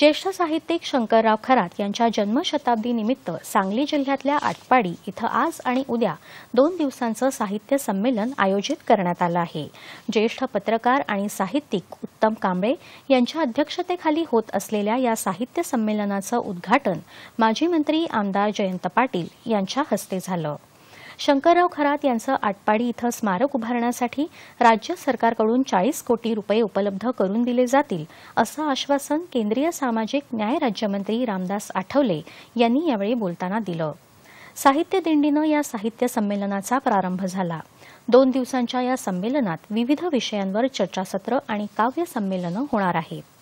ज्येष्ठ साहित्यिक शंकरराव खरात यांच्या जन्मशताब्दी निमित्त सांगली जिल्ह्यातल्या आटपाडी इथं आज आणि उद्या दोन दिवसांचं साहित्य संमेलन आयोजित करण्यात आलं आहे ज्येष्ठ पत्रकार आणि साहित्यिक उत्तम कांबळे यांच्या अध्यक्षतेखाली होत असलेल्या या साहित्य संमेलनाचं उद्घाटन माजी मंत्री आमदार जयंत पाटील यांच्या हस्ते झालं शंकरराव खरात यांचं आटपाडी इथं स्मारक उभारण्यासाठी राज्य सरकारकडून चाळीस कोटी रुपये उपलब्ध करून दिले जातील असं आश्वासन केंद्रीय सामाजिक न्याय राज्यमंत्री रामदास आठवले यांनी यावेळी बोलताना दिलं साहित्य दिंडीनं या साहित्य संमेलनाचा प्रारंभ झाला दोन दिवसांच्या या संमेलनात विविध विषयांवर चर्चासत्र आणि काव्य संमेलनं होणार आहेत